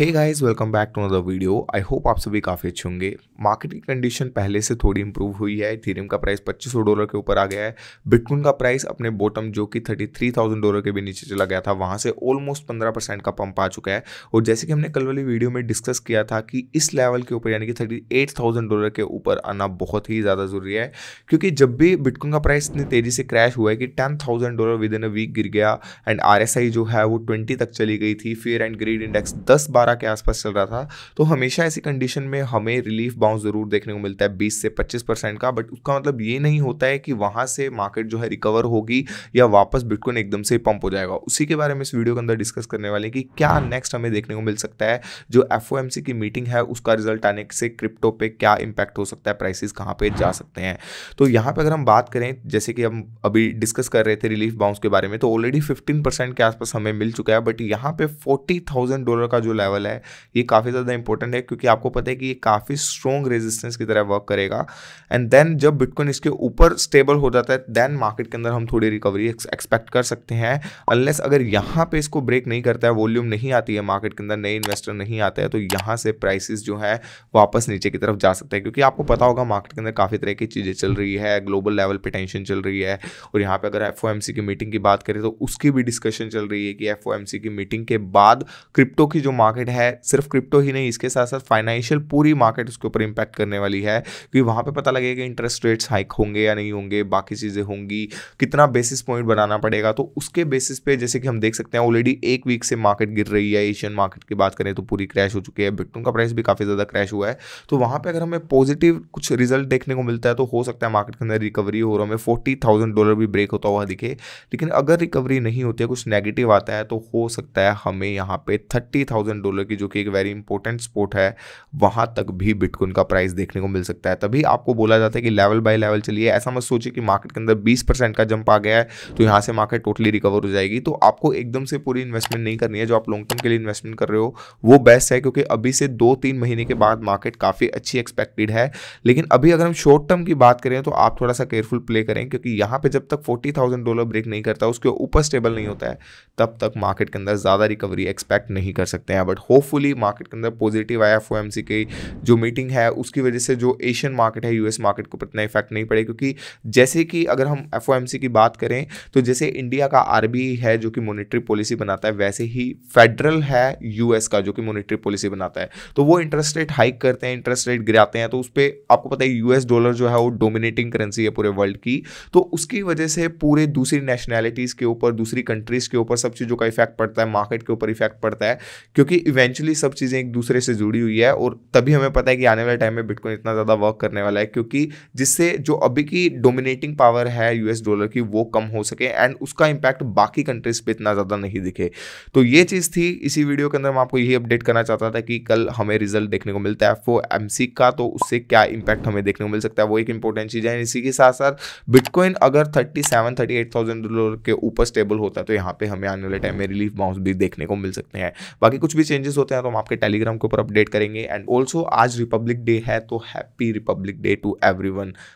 hey guys welcome back to another video I hope आप सभी काफ़ी अच्छे होंगे मार्केट की कंडीशन पहले से थोड़ी इंप्रूव हुई है थीरियम का प्राइस पच्चीस डॉलर के ऊपर आ गया है बिटकॉइन का प्राइस अपने बॉटम जो कि थर्टी थ्री थाउजेंड डॉलर के भी नीचे चला गया था वहाँ से ऑलमोस्ट पंद्रह परसेंट का पंप आ चुका है और जैसे कि हमने कल वाली वीडियो में डिस्कस किया था कि इस लेवल के ऊपर यानी कि थर्टी एट थाउजेंड डॉलर के ऊपर आना बहुत ही ज़्यादा ज़रूरी है क्योंकि जब भी बिटकॉइन का प्राइस इतनी तेज़ी से क्रैश हुआ है कि ten thousand dollar within a week गिर गया एंड आर जो है वो ट्वेंटी तक चली गई थी फेयर एंड ग्रीड इंडेक्स दस बारह अट्ठारह के आसपास चल रहा था तो हमेशा ऐसी कंडीशन में हमें रिलीफ बाउंस ज़रूर देखने को मिलता है बीस से पच्चीस परसेंट का बट उसका मतलब ये नहीं होता है कि वहाँ से मार्केट जो है रिकवर होगी या वापस बिटकॉइन एकदम से पंप हो जाएगा उसी के बारे में इस वीडियो के अंदर डिस्कस करने वाले कि क्या नेक्स्ट हमें देखने को मिल सकता है जो एफ की मीटिंग है उसका रिजल्ट आने से क्रिप्टो पे क्या इंपैक्ट हो सकता है प्राइसेस कहाँ पे जा सकते हैं तो यहाँ पे अगर हम बात करें जैसे कि हम अभी डिस्कस कर रहे थे रिलीफ बाउंस के बारे में तो ऑलरेडी फिफ्टीन परसेंट के आसपास हमें मिल चुका है बट यहाँ पे फोर्टी थाउजेंड डॉलर का जो लेवल वाला है ये काफ़ी ज़्यादा इंपॉर्टेंट है क्योंकि आपको पता है कि ये काफ़ी स्ट्रॉन्ग रेजिस्टेंस की तरह वर्क करेगा एंड देन जब बिटकॉइन इसके ऊपर स्टेबल हो जाता है देन मार्केट के अंदर हम थोड़ी रिकवरी एक्सपेक्ट कर सकते हैं अनलेस अगर यहाँ पे इसको ब्रेक नहीं करता है वॉल्यूम नहीं आती है मार्केट के अंदर नए इन्वेस्टर नहीं आते हैं तो यहाँ से प्राइसेस जो है वापस नीचे की तरफ जा सकते हैं क्योंकि आपको पता होगा मार्केट के अंदर काफ़ी तरह की चीज़ें चल रही है ग्लोबल लेवल पर टेंशन चल रही है और यहाँ पर अगर एफ की मीटिंग की बात करें तो उसकी भी डिस्कशन चल रही है कि एफ की मीटिंग के बाद क्रिप्टो की जो मार्केट रिलेटेड है सिर्फ क्रिप्टो ही नहीं इसके साथ साथ फाइनेंशियल पूरी मार्केट उसके ऊपर इम्पैक्ट करने वाली है क्योंकि वहाँ पर पता लगेगा इंटरेस्ट रेट्स हाइक होंगे या नहीं होंगे बाकी चीज़ें होंगी कितना बेसिस पॉइंट बनाना पड़ेगा तो उसके बेसिस पे जैसे कि हम देख सकते हैं ऑलरेडी एक वीक से मार्केट गिर रही है एशियन मार्केट की बात करें तो पूरी क्रैश हो चुकी है बिटकॉइन का प्राइस भी काफ़ी ज़्यादा क्रैश हुआ है तो वहाँ पर अगर हमें पॉजिटिव कुछ रिजल्ट देखने को मिलता है तो हो सकता है मार्केट के अंदर रिकवरी हो रहा हमें फोर्टी थाउजेंड डॉलर भी ब्रेक होता हुआ दिखे लेकिन अगर रिकवरी नहीं होती है कुछ नेगेटिव आता है तो हो सकता है हमें यहाँ पे थर्टी थाउजेंड डॉलर डॉलर की जो कि एक वेरी इंपॉर्टेंट स्पोर्ट है वहां तक भी बिटकॉइन का प्राइस देखने को मिल सकता है तभी आपको बोला जाता है कि लेवल बाय लेवल चलिए ऐसा मत सोचिए कि मार्केट के अंदर बीस का जंप आ गया है तो यहाँ से मार्केट टोटली रिकवर हो जाएगी तो आपको एकदम से पूरी इन्वेस्टमेंट नहीं करनी है जो आप लॉन्ग टर्म के लिए इन्वेस्टमेंट कर रहे हो वो बेस्ट है क्योंकि अभी से दो तीन महीने के बाद मार्केट काफ़ी अच्छी एक्सपेक्टेड है लेकिन अभी अगर हम शॉर्ट टर्म की बात करें तो आप थोड़ा सा केयरफुल प्ले करें क्योंकि यहां पे जब तक फोर्टी थाउजेंड डॉलर ब्रेक नहीं करता उसके ऊपर स्टेबल नहीं होता है तब तक मार्केट के अंदर ज़्यादा रिकवरी एक्सपेक्ट नहीं कर सकते हैं बट बट होपफुली मार्केट के अंदर पॉजिटिव आया एफ की जो मीटिंग है उसकी वजह से जो एशियन मार्केट है यूएस मार्केट को इतना इफेक्ट नहीं पड़े क्योंकि जैसे कि अगर हम एफ की बात करें तो जैसे इंडिया का आर है जो कि मोनिट्री पॉलिसी बनाता है वैसे ही फेडरल है यूएस का जो कि मोनिट्री पॉलिसी बनाता है तो वो इंटरेस्ट रेट हाइक करते हैं इंटरेस्ट रेट गिराते हैं तो उस पर आपको पता है यूएस डॉलर जो है वो डोमिनेटिंग करेंसी है पूरे वर्ल्ड की तो उसकी वजह से पूरे दूसरी नेशनैलिटीज़ के ऊपर दूसरी कंट्रीज़ के ऊपर सब चीज़ों का इफेक्ट पड़ता है मार्केट के ऊपर इफेक्ट पड़ता है क्योंकि इवेंचुअली सब चीज़ें एक दूसरे से जुड़ी हुई है और तभी हमें पता है कि आने वाले टाइम में बिटकॉइन इतना ज़्यादा वर्क करने वाला है क्योंकि जिससे जो अभी की डोमिनेटिंग पावर है यूएस डॉलर की वो कम हो सके एंड उसका इम्पैक्ट बाकी कंट्रीज पर इतना ज़्यादा नहीं दिखे तो ये चीज़ थी इसी वीडियो के अंदर मैं आपको यही अपडेट करना चाहता था कि कल हमें रिजल्ट देखने को मिलता है फो एम का तो उससे क्या इम्पैक्ट हमें देखने को मिल सकता है वो एक इंपॉर्टेंट चीज़ है इसी के साथ साथ बिटकॉइन अगर thirty seven thirty eight thousand dollar के ऊपर स्टेबल होता है तो यहाँ पे हमें आने वाले टाइम में रिलीफ बाउंस भी देखने को मिल सकते हैं बाकी कुछ भी चेंज चेंजेस होते हैं तो हम आपके टेलीग्राम के ऊपर अपडेट करेंगे एंड ऑल्सो आज रिपब्लिक डे है तो happy Republic Day to every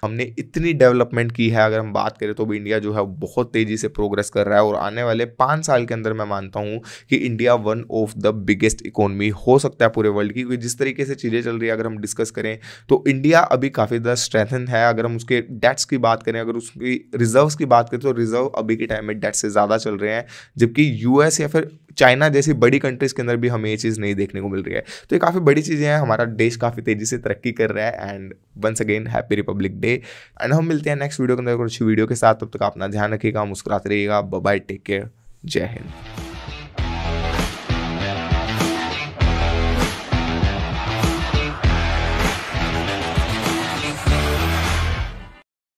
हमने इतनी डेवलपमेंट की है अगर हम बात करें तो भी इंडिया जो है बहुत तेज़ी से प्रोग्रेस कर रहा है और आने वाले पांच साल के अंदर मैं मानता हूं कि India one of the biggest economy हो सकता है पूरे वर्ल्ड की क्योंकि जिस तरीके से चीज़ें चल रही है अगर हम डिस्कस करें तो इंडिया अभी काफ़ी ज़्यादा स्ट्रेंथन है अगर हम उसके डेट्स की बात करें अगर उसकी रिजर्व की बात करें तो रिजर्व अभी के टाइम में डेट से ज़्यादा चल रहे हैं जबकि यूएस या फिर चाइना जैसी बड़ी कंट्रीज के अंदर भी हमें ये चीज़ नहीं देखने को मिल रही है तो ये काफ़ी बड़ी चीज़ें हैं हमारा देश काफ़ी तेज़ी से तरक्की कर रहा है and once again happy Republic Day and हम मिलते हैं नेक्स्ट वीडियो के अंदर कुछ वीडियो के साथ तब तक अपना ध्यान रखिएगा मुस्कुराते रहिएगा बाय टेक केयर जय हिंद